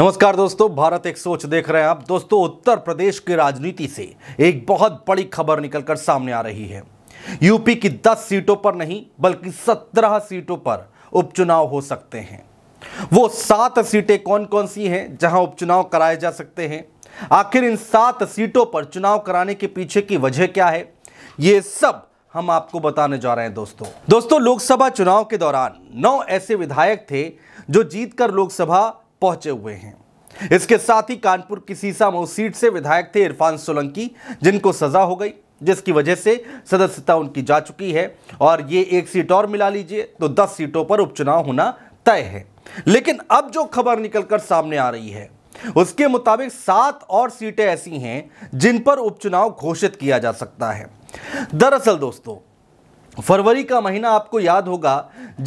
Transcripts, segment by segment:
नमस्कार दोस्तों भारत एक सोच देख रहे हैं आप दोस्तों उत्तर प्रदेश की राजनीति से एक बहुत बड़ी खबर निकलकर सामने आ रही है यूपी की 10 सीटों पर नहीं बल्कि 17 सीटों पर उपचुनाव हो सकते हैं वो सात सीटें कौन कौन सी हैं जहां उपचुनाव कराए जा सकते हैं आखिर इन सात सीटों पर चुनाव कराने के पीछे की वजह क्या है ये सब हम आपको बताने जा रहे हैं दोस्तों दोस्तों लोकसभा चुनाव के दौरान नौ ऐसे विधायक थे जो जीतकर लोकसभा पहुंचे हुए हैं इसके साथ ही कानपुर की सीसा मऊ सीट से विधायक थे इरफान सोलंकी जिनको सजा हो गई जिसकी वजह से सदस्यता उनकी जा चुकी है और ये एक सीट और मिला लीजिए तो 10 सीटों पर उपचुनाव होना तय है लेकिन अब जो खबर निकलकर सामने आ रही है उसके मुताबिक सात और सीटें ऐसी हैं जिन पर उपचुनाव घोषित किया जा सकता है दरअसल दोस्तों फरवरी का महीना आपको याद होगा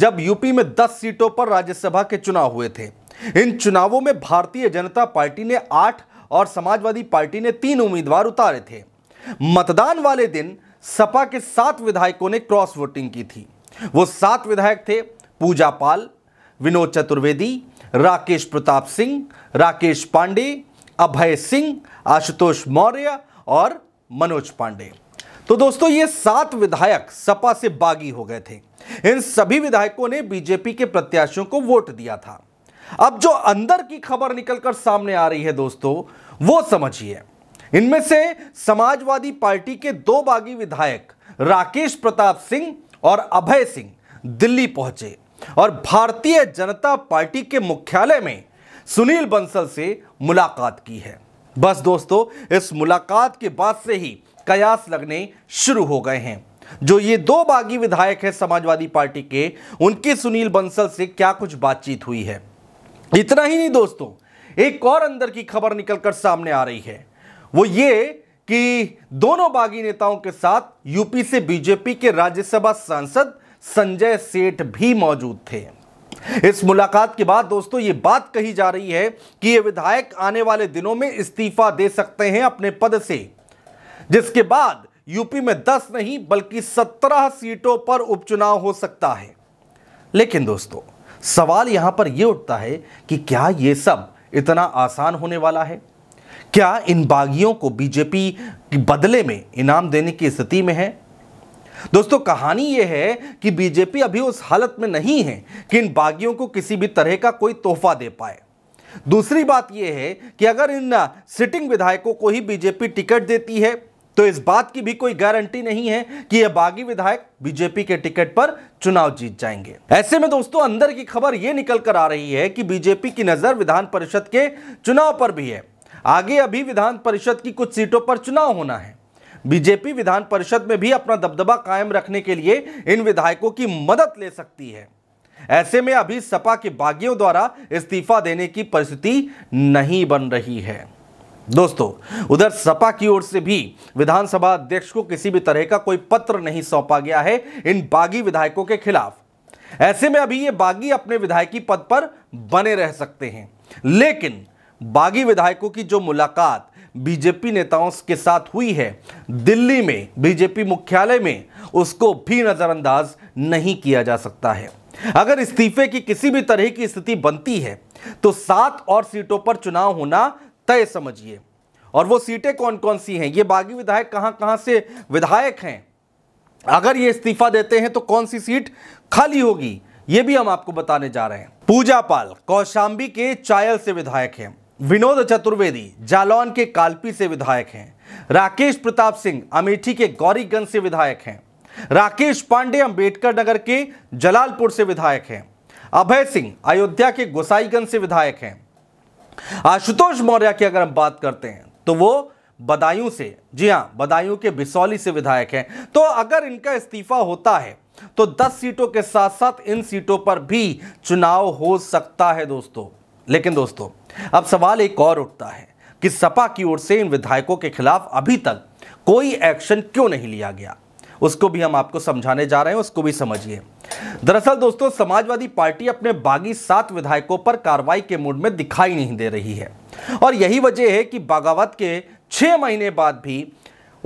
जब यूपी में 10 सीटों पर राज्यसभा के चुनाव हुए थे इन चुनावों में भारतीय जनता पार्टी ने आठ और समाजवादी पार्टी ने तीन उम्मीदवार उतारे थे मतदान वाले दिन सपा के सात विधायकों ने क्रॉस वोटिंग की थी वो सात विधायक थे पूजा पाल विनोद चतुर्वेदी राकेश प्रताप सिंह राकेश पांडे अभय सिंह आशुतोष मौर्य और मनोज पांडे तो दोस्तों ये सात विधायक सपा से बागी हो गए थे इन सभी विधायकों ने बीजेपी के प्रत्याशियों को वोट दिया था अब जो अंदर की खबर निकलकर सामने आ रही है दोस्तों वो समझिए इनमें से समाजवादी पार्टी के दो बागी विधायक राकेश प्रताप सिंह और अभय सिंह दिल्ली पहुंचे और भारतीय जनता पार्टी के मुख्यालय में सुनील बंसल से मुलाकात की है बस दोस्तों इस मुलाकात के बाद से ही कयास लगने शुरू हो गए हैं जो ये दो बागी विधायक हैं समाजवादी पार्टी के उनकी सुनील बंसल से क्या कुछ बातचीत हुई है इतना ही नहीं दोस्तों एक और अंदर की खबर निकलकर सामने आ रही है वो ये कि दोनों बागी नेताओं के साथ यूपी से बीजेपी के राज्यसभा सांसद संजय सेठ भी मौजूद थे इस मुलाकात के बाद दोस्तों ये बात कही जा रही है कि ये विधायक आने वाले दिनों में इस्तीफा दे सकते हैं अपने पद से जिसके बाद यूपी में 10 नहीं बल्कि 17 सीटों पर उपचुनाव हो सकता है लेकिन दोस्तों सवाल यहां पर यह उठता है कि क्या ये सब इतना आसान होने वाला है क्या इन बागियों को बीजेपी बदले में इनाम देने की स्थिति में है दोस्तों कहानी यह है कि बीजेपी अभी उस हालत में नहीं है कि इन बागियों को किसी भी तरह का कोई तोहफा दे पाए दूसरी बात यह है कि अगर इन सिटिंग विधायकों को ही बीजेपी टिकट देती है तो इस बात की भी कोई गारंटी नहीं है कि ये बागी विधायक बीजेपी के टिकट पर चुनाव जीत जाएंगे ऐसे में दोस्तों अंदर की खबर ये निकल कर आ रही है कि बीजेपी की नजर विधान परिषद के चुनाव पर भी है आगे अभी विधान परिषद की कुछ सीटों पर चुनाव होना है बीजेपी विधान परिषद में भी अपना दबदबा कायम रखने के लिए इन विधायकों की मदद ले सकती है ऐसे में अभी सपा के बागियों द्वारा इस्तीफा देने की परिस्थिति नहीं बन रही है दोस्तों उधर सपा की ओर से भी विधानसभा अध्यक्ष को किसी भी तरह का कोई पत्र नहीं सौंपा गया है इन बागी विधायकों के खिलाफ ऐसे में अभी ये बागी अपने विधायकी पद पर बने रह सकते हैं लेकिन बागी विधायकों की जो मुलाकात बीजेपी नेताओं के साथ हुई है दिल्ली में बीजेपी मुख्यालय में उसको भी नज़रअंदाज नहीं किया जा सकता है अगर इस्तीफे की किसी भी तरह की स्थिति बनती है तो सात और सीटों पर चुनाव होना तय समझिए और वो सीटें कौन कौन सी हैं ये बागी विधायक कहां कहां से विधायक हैं अगर ये इस्तीफा देते हैं तो कौन सी सीट खाली होगी ये भी हम आपको बताने जा रहे हैं पूजा पाल कौशाम्बी के चायल से विधायक हैं विनोद चतुर्वेदी जालौन के कालपी से विधायक हैं राकेश प्रताप सिंह अमेठी के गौरीगंज से विधायक हैं राकेश पांडे अंबेडकर नगर के जलालपुर से विधायक हैं अभय सिंह अयोध्या के गोसाईगंज से विधायक हैं आशुतोष मौर्य की अगर हम बात करते हैं तो वो बदायूं से जी हाँ बदायूं के बिसौली से विधायक हैं तो अगर इनका इस्तीफा होता है तो 10 सीटों के साथ साथ इन सीटों पर भी चुनाव हो सकता है दोस्तों लेकिन दोस्तों अब सवाल एक और उठता है कि सपा की ओर से इन विधायकों के खिलाफ अभी तक कोई एक्शन क्यों नहीं लिया गया उसको भी हम आपको समझाने जा रहे हैं उसको भी समझिए दरअसल दोस्तों समाजवादी पार्टी अपने बागी सात विधायकों पर कार्रवाई के मूड में दिखाई नहीं दे रही है और यही वजह है कि बागावत के छह महीने बाद भी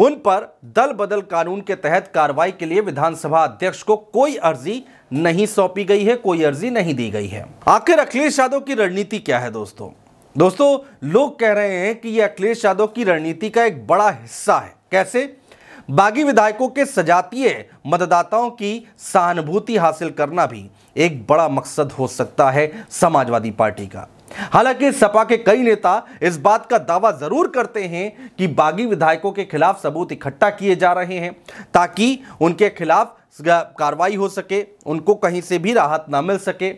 उन पर दल बदल कानून के तहत कार्रवाई के लिए विधानसभा अध्यक्ष को कोई अर्जी नहीं सौंपी गई है कोई अर्जी नहीं दी गई है आखिर अखिलेश यादव की रणनीति क्या है दोस्तों दोस्तों लोग कह रहे हैं कि यह अखिलेश यादव की रणनीति का एक बड़ा हिस्सा है कैसे बागी विधायकों के सजातीय मतदाताओं की सहानुभूति हासिल करना भी एक बड़ा मकसद हो सकता है समाजवादी पार्टी का हालांकि सपा के कई नेता इस बात का दावा जरूर करते हैं कि बागी विधायकों के खिलाफ सबूत इकट्ठा किए जा रहे हैं ताकि उनके खिलाफ कार्रवाई हो सके उनको कहीं से भी राहत ना मिल सके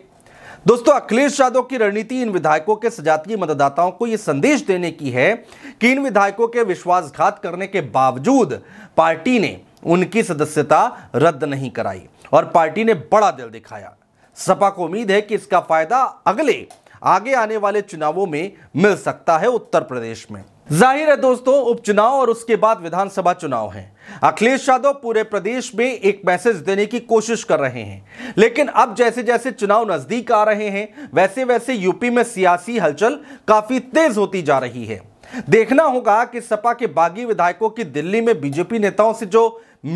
दोस्तों अखिलेश यादव की रणनीति इन विधायकों के सजातीय मतदाताओं को यह संदेश देने की है कि इन विधायकों के विश्वासघात करने के बावजूद पार्टी ने उनकी सदस्यता रद्द नहीं कराई और पार्टी ने बड़ा दिल दिखाया सपा को उम्मीद है कि इसका फायदा अगले आगे आने वाले चुनावों में मिल सकता है उत्तर प्रदेश में जाहिर है दोस्तों उपचुनाव और उसके बाद विधानसभा चुनाव है अखिलेश यादव पूरे प्रदेश में एक मैसेज देने की कोशिश कर रहे हैं लेकिन अब जैसे जैसे चुनाव नजदीक आ रहे हैं वैसे वैसे यूपी में सियासी हलचल काफी तेज होती जा रही है देखना होगा कि सपा के बागी विधायकों की दिल्ली में बीजेपी नेताओं से जो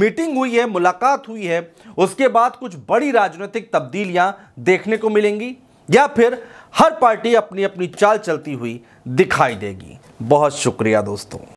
मीटिंग हुई है मुलाकात हुई है उसके बाद कुछ बड़ी राजनीतिक तब्दीलियां देखने को मिलेंगी या फिर हर पार्टी अपनी अपनी चाल चलती हुई दिखाई देगी बहुत शुक्रिया दोस्तों